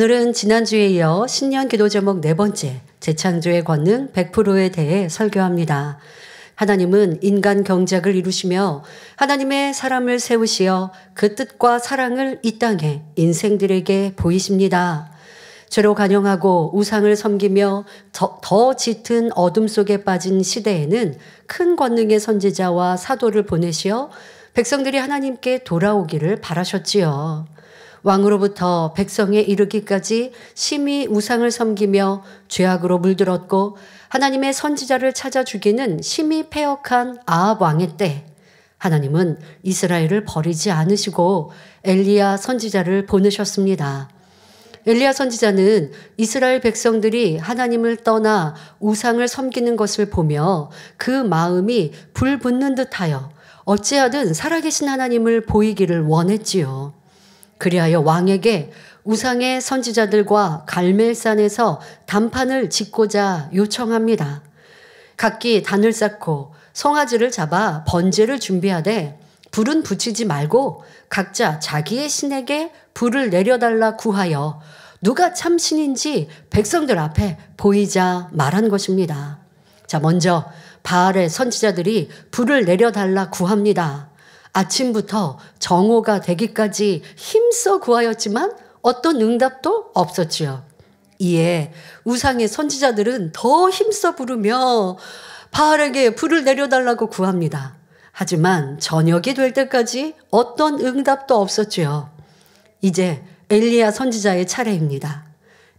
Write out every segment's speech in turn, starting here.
오늘은 지난주에 이어 신년 기도 제목 네 번째, 재창조의 권능 100%에 대해 설교합니다. 하나님은 인간 경작을 이루시며 하나님의 사람을 세우시어 그 뜻과 사랑을 이 땅에 인생들에게 보이십니다. 죄로 간영하고 우상을 섬기며 더, 더, 짙은 어둠 속에 빠진 시대에는 큰 권능의 선지자와 사도를 보내시어 백성들이 하나님께 돌아오기를 바라셨지요. 왕으로부터 백성에 이르기까지 심히 우상을 섬기며 죄악으로 물들었고 하나님의 선지자를 찾아 죽이는 심히 패역한 아합 왕의 때 하나님은 이스라엘을 버리지 않으시고 엘리야 선지자를 보내셨습니다. 엘리야 선지자는 이스라엘 백성들이 하나님을 떠나 우상을 섬기는 것을 보며 그 마음이 불붙는 듯하여 어찌하든 살아계신 하나님을 보이기를 원했지요. 그리하여 왕에게 우상의 선지자들과 갈멜산에서 단판을 짓고자 요청합니다. 각기 단을 쌓고 송아지를 잡아 번제를 준비하되 불은 붙이지 말고 각자 자기의 신에게 불을 내려달라 구하여 누가 참신인지 백성들 앞에 보이자 말한 것입니다. 자, 먼저 바알의 선지자들이 불을 내려달라 구합니다. 아침부터 정오가 되기까지 힘써 구하였지만 어떤 응답도 없었지요. 이에 우상의 선지자들은 더 힘써 부르며 바알에게 불을 내려달라고 구합니다. 하지만 저녁이 될 때까지 어떤 응답도 없었지요. 이제 엘리야 선지자의 차례입니다.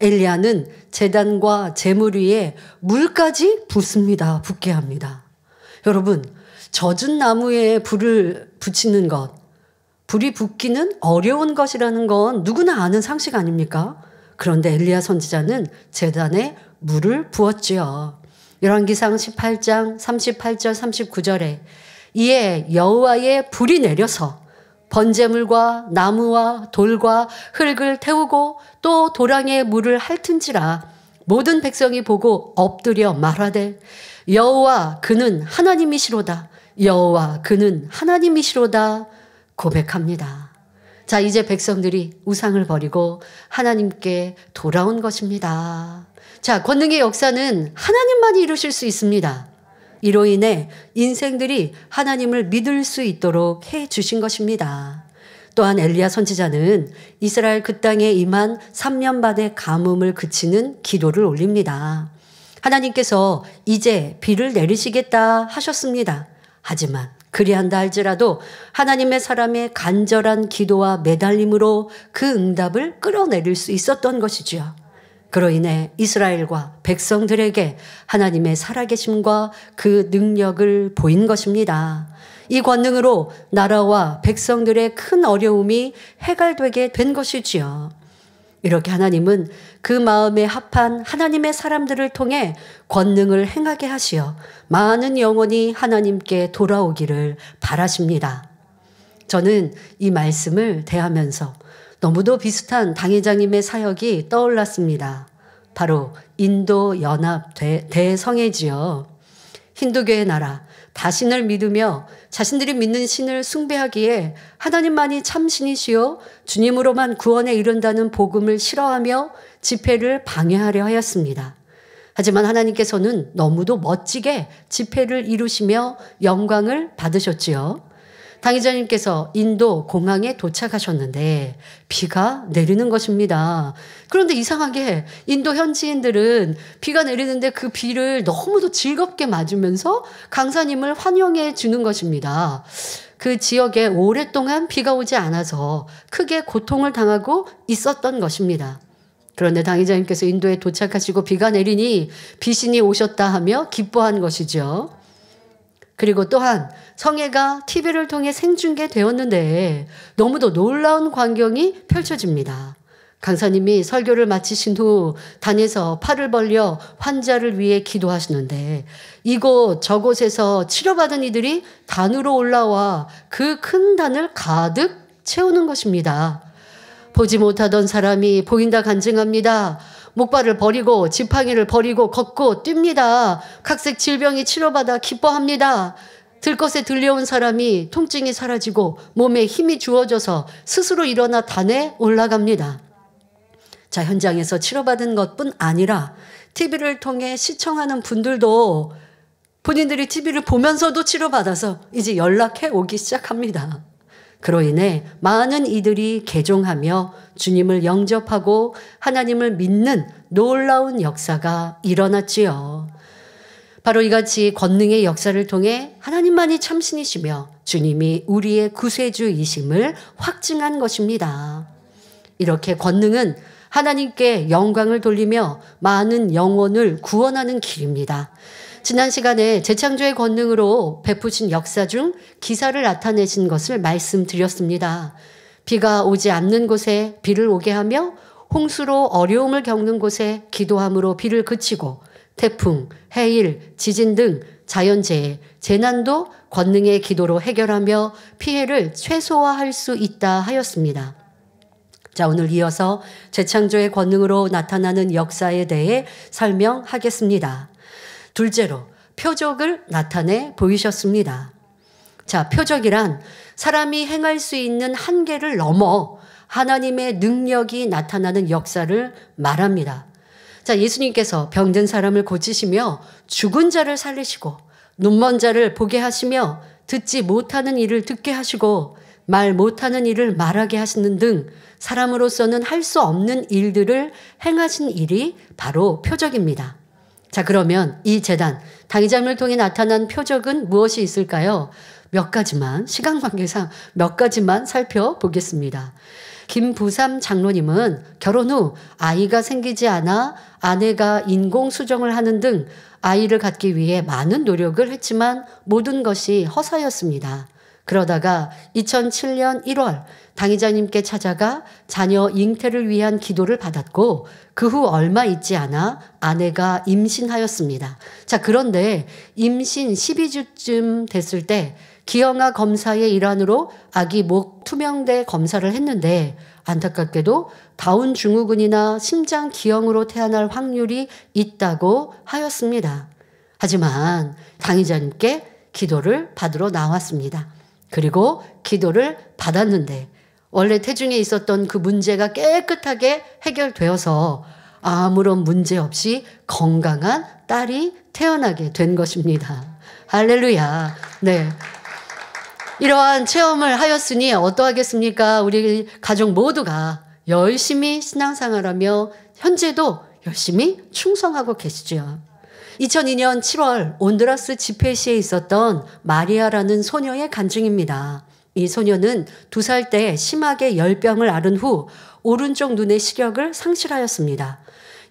엘리야는 재단과 재물 위에 물까지 붓습니다. 붓게 합니다. 여러분, 젖은 나무에 불을 붙이는 것, 불이 붙기는 어려운 것이라는 건 누구나 아는 상식 아닙니까? 그런데 엘리야 선지자는 재단에 물을 부었지요. 열왕기상 18장 38절 39절에 이에 여호와의 불이 내려서 번제물과 나무와 돌과 흙을 태우고 또 도랑에 물을 핥은지라 모든 백성이 보고 엎드려 말하되 여호와 그는 하나님이시로다. 여호와 그는 하나님이시로다 고백합니다. 자, 이제 백성들이 우상을 버리고 하나님께 돌아온 것입니다. 자, 권능의 역사는 하나님만이 이루실 수 있습니다. 이로 인해 인생들이 하나님을 믿을 수 있도록 해 주신 것입니다. 또한 엘리야 선지자는 이스라엘 그 땅에 임한 3년 반의 가뭄을 그치는 기도를 올립니다. 하나님께서 이제 비를 내리시겠다 하셨습니다. 하지만 그리한다 할지라도 하나님의 사람의 간절한 기도와 매달림으로 그 응답을 끌어내릴 수 있었던 것이지요. 그로 인해 이스라엘과 백성들에게 하나님의 살아계심과 그 능력을 보인 것입니다. 이 권능으로 나라와 백성들의 큰 어려움이 해갈되게된 것이지요. 이렇게 하나님은 그 마음에 합한 하나님의 사람들을 통해 권능을 행하게 하시어 많은 영혼이 하나님께 돌아오기를 바라십니다. 저는 이 말씀을 대하면서 너무도 비슷한 당회장님의 사역이 떠올랐습니다. 바로 인도 연합 대성회지요. 힌두교의 나라 자신을 믿으며 자신들이 믿는 신을 숭배하기에 하나님만이 참신이시요 주님으로만 구원에 이른다는 복음을 싫어하며 집회를 방해하려 하였습니다. 하지만 하나님께서는 너무도 멋지게 집회를 이루시며 영광을 받으셨지요. 당의자님께서 인도 공항에 도착하셨는데 비가 내리는 것입니다. 그런데 이상하게 인도 현지인들은 비가 내리는데 그 비를 너무도 즐겁게 맞으면서 강사님을 환영해 주는 것입니다. 그 지역에 오랫동안 비가 오지 않아서 크게 고통을 당하고 있었던 것입니다. 그런데 당의자님께서 인도에 도착하시고 비가 내리니 비신이 오셨다 하며 기뻐한 것이죠. 그리고 또한 성애가 TV를 통해 생중계되었는데 너무도 놀라운 광경이 펼쳐집니다. 강사님이 설교를 마치신 후 단에서 팔을 벌려 환자를 위해 기도하시는데 이곳 저곳에서 치료받은 이들이 단으로 올라와 그 큰 단을 가득 채우는 것입니다. 보지 못하던 사람이 보인다 간증합니다. 목발을 버리고 지팡이를 버리고 걷고 뜁니다. 각색 질병이 치료받아 기뻐합니다. 들것에 들려온 사람이 통증이 사라지고 몸에 힘이 주어져서 스스로 일어나 단에 올라갑니다. 자, 현장에서 치료받은 것뿐 아니라 TV를 통해 시청하는 분들도 본인들이 TV를 보면서도 치료받아서 이제 연락해 오기 시작합니다. 그로 인해 많은 이들이 개종하며 주님을 영접하고 하나님을 믿는 놀라운 역사가 일어났지요. 바로 이같이 권능의 역사를 통해 하나님만이 참신이시며 주님이 우리의 구세주이심을 확증한 것입니다. 이렇게 권능은 하나님께 영광을 돌리며 많은 영혼을 구원하는 길입니다. 지난 시간에 재창조의 권능으로 베푸신 역사 중 기사를 나타내신 것을 말씀드렸습니다. 비가 오지 않는 곳에 비를 오게 하며 홍수로 어려움을 겪는 곳에 기도함으로 비를 그치고 태풍, 해일, 지진 등 자연재해, 재난도 권능의 기도로 해결하며 피해를 최소화할 수 있다 하였습니다. 자, 오늘 이어서 재창조의 권능으로 나타나는 역사에 대해 설명하겠습니다. 둘째로, 표적을 나타내 보이셨습니다. 자, 표적이란 사람이 행할 수 있는 한계를 넘어 하나님의 능력이 나타나는 역사를 말합니다. 자, 예수님께서 병든 사람을 고치시며 죽은 자를 살리시고 눈먼 자를 보게 하시며 듣지 못하는 일을 듣게 하시고 말 못하는 일을 말하게 하시는 등 사람으로서는 할 수 없는 일들을 행하신 일이 바로 표적입니다. 자, 그러면 이 재단, 당의잠을 통해 나타난 표적은 무엇이 있을까요? 몇 가지만, 시간 관계상 몇 가지만 살펴보겠습니다. 김부삼 장로님은 결혼 후 아이가 생기지 않아 아내가 인공수정을 하는 등 아이를 갖기 위해 많은 노력을 했지만 모든 것이 허사였습니다. 그러다가 2007년 1월 당의자님께 찾아가 자녀 잉태를 위한 기도를 받았고 그 후 얼마 있지 않아 아내가 임신하였습니다. 자, 그런데 임신 12주쯤 됐을 때 기형아 검사의 일환으로 아기 목 투명대 검사를 했는데 안타깝게도 다운 증후군이나 심장 기형으로 태어날 확률이 있다고 하였습니다. 하지만 당의자님께 기도를 받으러 나왔습니다. 그리고 기도를 받았는데 원래 태중에 있었던 그 문제가 깨끗하게 해결되어서 아무런 문제 없이 건강한 딸이 태어나게 된 것입니다. 할렐루야. 네. 이러한 체험을 하였으니 어떠하겠습니까? 우리 가족 모두가 열심히 신앙생활하며 현재도 열심히 충성하고 계시죠. 2002년 7월 온드라스 집회시에 있었던 마리아라는 소녀의 간증입니다. 이 소녀는 두 살 때 심하게 열병을 앓은 후 오른쪽 눈의 시력을 상실하였습니다.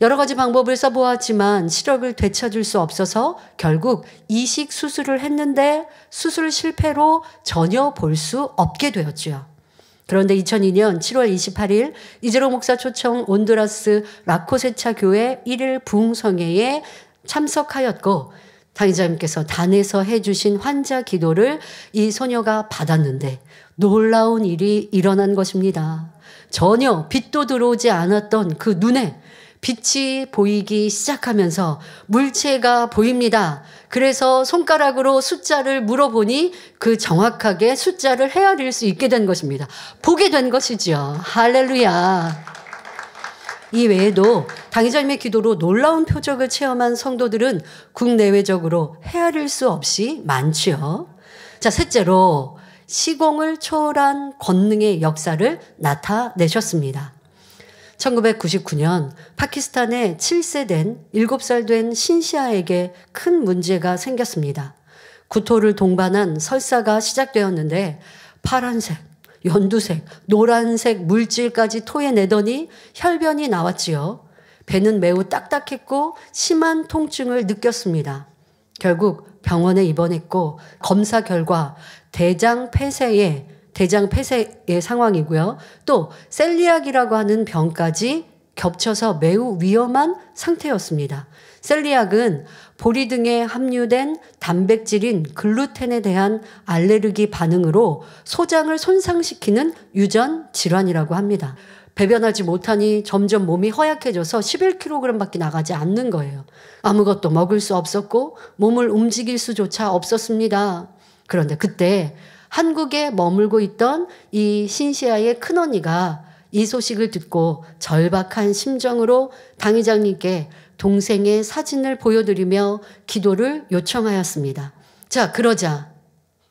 여러 가지 방법을 써보았지만 시력을 되찾을 수 없어서 결국 이식 수술을 했는데 수술 실패로 전혀 볼 수 없게 되었죠 그런데 2002년 7월 28일 이재로 목사 초청 온두라스 라코세차 교회 1일 부성회에 참석하였고 당의자님께서 단에서 해주신 환자 기도를 이 소녀가 받았는데 놀라운 일이 일어난 것입니다. 전혀 빛도 들어오지 않았던 그 눈에 빛이 보이기 시작하면서 물체가 보입니다. 그래서 손가락으로 숫자를 물어보니 그 정확하게 숫자를 헤아릴 수 있게 된 것입니다. 보게 된 것이지요. 할렐루야. 이 외에도 당의자님의 기도로 놀라운 표적을 체험한 성도들은 국내외적으로 헤아릴 수 없이 많지요. 자, 셋째로 시공을 초월한 권능의 역사를 나타내셨습니다. 1999년 파키스탄에 7세 된 7살 된 신시아에게 큰 문제가 생겼습니다. 구토를 동반한 설사가 시작되었는데 파란색, 연두색, 노란색 물질까지 토해내더니 혈변이 나왔지요. 배는 매우 딱딱했고 심한 통증을 느꼈습니다. 결국 병원에 입원했고 검사 결과 대장 폐쇄에 대장 폐쇄의 상황이고요. 또 셀리악이라고 하는 병까지 겹쳐서 매우 위험한 상태였습니다. 셀리악은 보리 등에 함유된 단백질인 글루텐에 대한 알레르기 반응으로 소장을 손상시키는 유전 질환이라고 합니다. 배변하지 못하니 점점 몸이 허약해져서 11kg밖에 나가지 않는 거예요. 아무것도 먹을 수 없었고 몸을 움직일 수조차 없었습니다. 그런데 그때 한국에 머물고 있던 이 신시아의 큰언니가 이 소식을 듣고 절박한 심정으로 당의장님께 동생의 사진을 보여드리며 기도를 요청하였습니다. 자, 그러자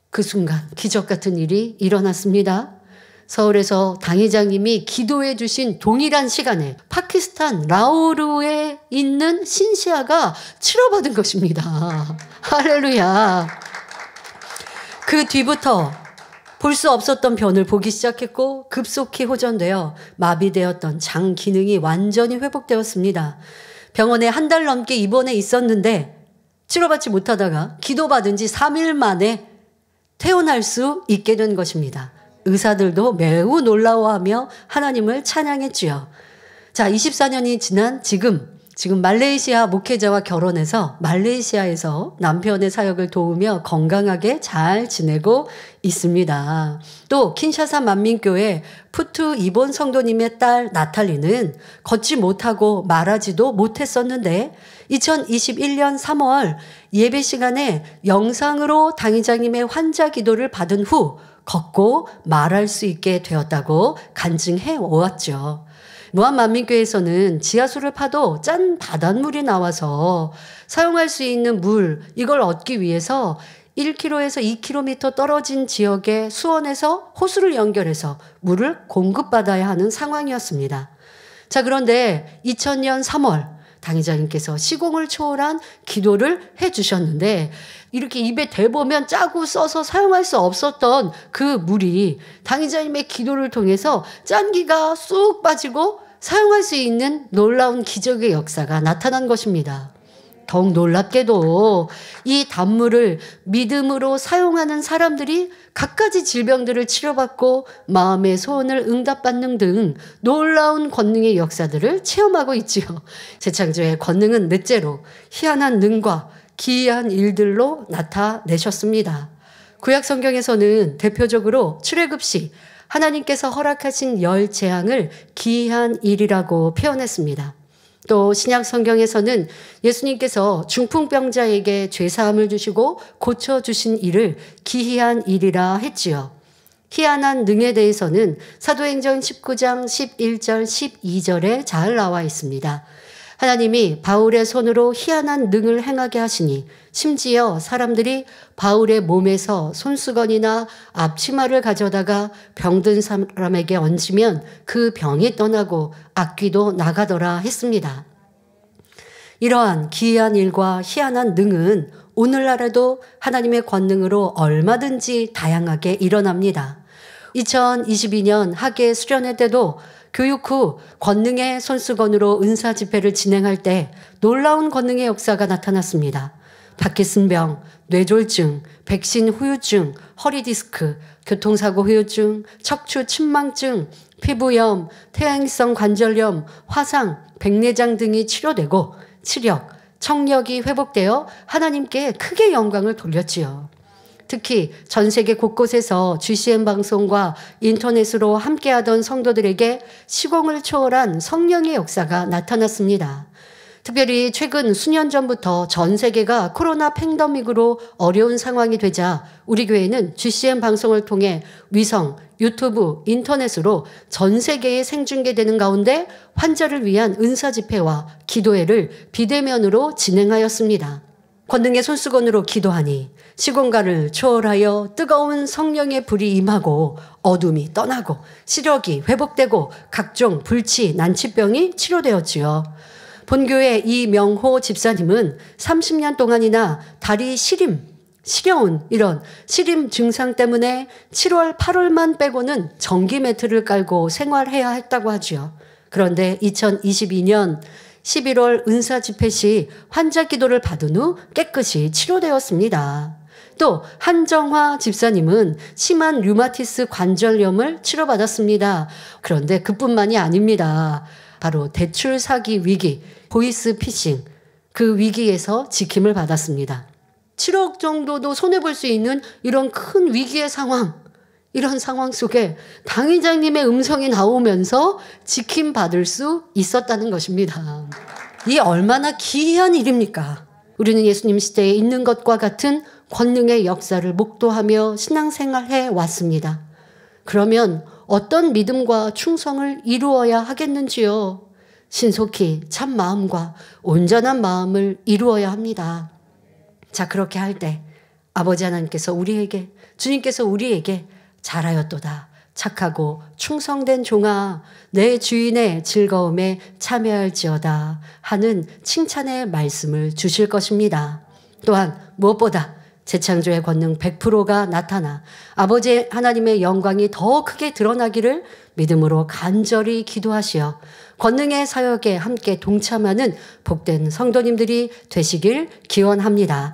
그 순간 기적 같은 일이 일어났습니다. 서울에서 당회장님이 기도해 주신 동일한 시간에 파키스탄 라오르에 있는 신시아가 치료받은 것입니다. 할렐루야. 그 뒤부터 볼 수 없었던 변을 보기 시작했고 급속히 호전되어 마비되었던 장 기능이 완전히 회복되었습니다. 병원에 한 달 넘게 입원해 있었는데 치료받지 못하다가 기도받은 지 3일 만에 퇴원할 수 있게 된 것입니다. 의사들도 매우 놀라워하며 하나님을 찬양했지요. 자, 24년이 지난 지금 지금 말레이시아 목회자와 결혼해서 말레이시아에서 남편의 사역을 도우며 건강하게 잘 지내고 있습니다. 또 킨샤사 만민교회 푸트 이본 성도님의 딸 나탈리는 걷지 못하고 말하지도 못했었는데 2021년 3월 예배 시간에 영상으로 당의장님의 환자 기도를 받은 후 걷고 말할 수 있게 되었다고 간증해 오죠 무한만민교회에서는 지하수를 파도 짠 바닷물이 나와서 사용할 수 있는 물, 이걸 얻기 위해서 1km에서 2km 떨어진 지역의 수원에서 호수를 연결해서 물을 공급받아야 하는 상황이었습니다. 자, 그런데 2000년 3월 당회장님께서 시공을 초월한 기도를 해 주셨는데 이렇게 입에 대보면 짜고 써서 사용할 수 없었던 그 물이 당회장님의 기도를 통해서 짠기가 쑥 빠지고 사용할 수 있는 놀라운 기적의 역사가 나타난 것입니다. 더욱 놀랍게도 이 단물을 믿음으로 사용하는 사람들이 갖가지 질병들을 치료받고 마음의 소원을 응답받는 등 놀라운 권능의 역사들을 체험하고 있지요. 재창조의 권능은 넷째로 희한한 능과 기이한 일들로 나타내셨습니다. 구약 성경에서는 대표적으로 출애굽시 하나님께서 허락하신 열 재앙을 기이한 일이라고 표현했습니다. 또 신약 성경에서는 예수님께서 중풍병자에게 죄사함을 주시고 고쳐주신 일을 기이한 일이라 했지요. 희한한 능에 대해서는 사도행전 19장 11절 12절에 잘 나와 있습니다. 하나님이 바울의 손으로 희한한 능을 행하게 하시니 심지어 사람들이 바울의 몸에서 손수건이나 앞치마를 가져다가 병든 사람에게 얹으면 그 병이 떠나고 악귀도 나가더라 했습니다. 이러한 기이한 일과 희한한 능은 오늘날에도 하나님의 권능으로 얼마든지 다양하게 일어납니다. 2022년 학예 수련회 때도 교육 후 권능의 손수건으로 은사 집회를 진행할 때 놀라운 권능의 역사가 나타났습니다. 파키슨병, 뇌졸중, 백신 후유증, 허리디스크, 교통사고 후유증, 척추 침망증, 피부염, 태양성 관절염, 화상, 백내장 등이 치료되고 치력, 청력이 회복되어 하나님께 크게 영광을 돌렸지요. 특히 전 세계 곳곳에서 GCN 방송과 인터넷으로 함께하던 성도들에게 시공을 초월한 성령의 역사가 나타났습니다. 특별히 최근 수년 전부터 전 세계가 코로나 팬더믹으로 어려운 상황이 되자 우리 교회는 GCN 방송을 통해 위성, 유튜브, 인터넷으로 전 세계에 생중계되는 가운데 환자를 위한 은사 집회와 기도회를 비대면으로 진행하였습니다. 권능의 손수건으로 기도하니 시공간을 초월하여 뜨거운 성령의 불이 임하고 어둠이 떠나고 시력이 회복되고 각종 불치, 난치병이 치료되었지요. 본교의 이명호 집사님은 30년 동안이나 다리 시림, 시려운 이런 시림 증상 때문에 7월, 8월만 빼고는 전기 매트를 깔고 생활해야 했다고 하지요. 그런데 2022년 11월 은사 집회 시 환자 기도를 받은 후 깨끗이 치료되었습니다. 또 한정화 집사님은 심한 류마티스 관절염을 치료받았습니다. 그런데 그뿐만이 아닙니다. 바로 대출 사기 위기, 보이스 피싱, 그 위기에서 지킴을 받았습니다. 7억 정도도 손해볼 수 있는 이런 큰 위기의 상황, 이런 상황 속에 당의장님의 음성이 나오면서 지킴받을 수 있었다는 것입니다. 이 얼마나 기이한 일입니까? 우리는 예수님 시대에 있는 것과 같은 권능의 역사를 목도하며 신앙생활해 왔습니다. 그러면 어떤 믿음과 충성을 이루어야 하겠는지요? 신속히 참 마음과 온전한 마음을 이루어야 합니다. 자, 그렇게 할 때 아버지 하나님께서 우리에게, 주님께서 우리에게 잘하였도다. 착하고 충성된 종아, 내 주인의 즐거움에 참여할지어다 하는 칭찬의 말씀을 주실 것입니다. 또한 무엇보다 재창조의 권능 100%가 나타나 아버지 하나님의 영광이 더 크게 드러나기를 믿음으로 간절히 기도하시어 권능의 사역에 함께 동참하는 복된 성도님들이 되시길 기원합니다.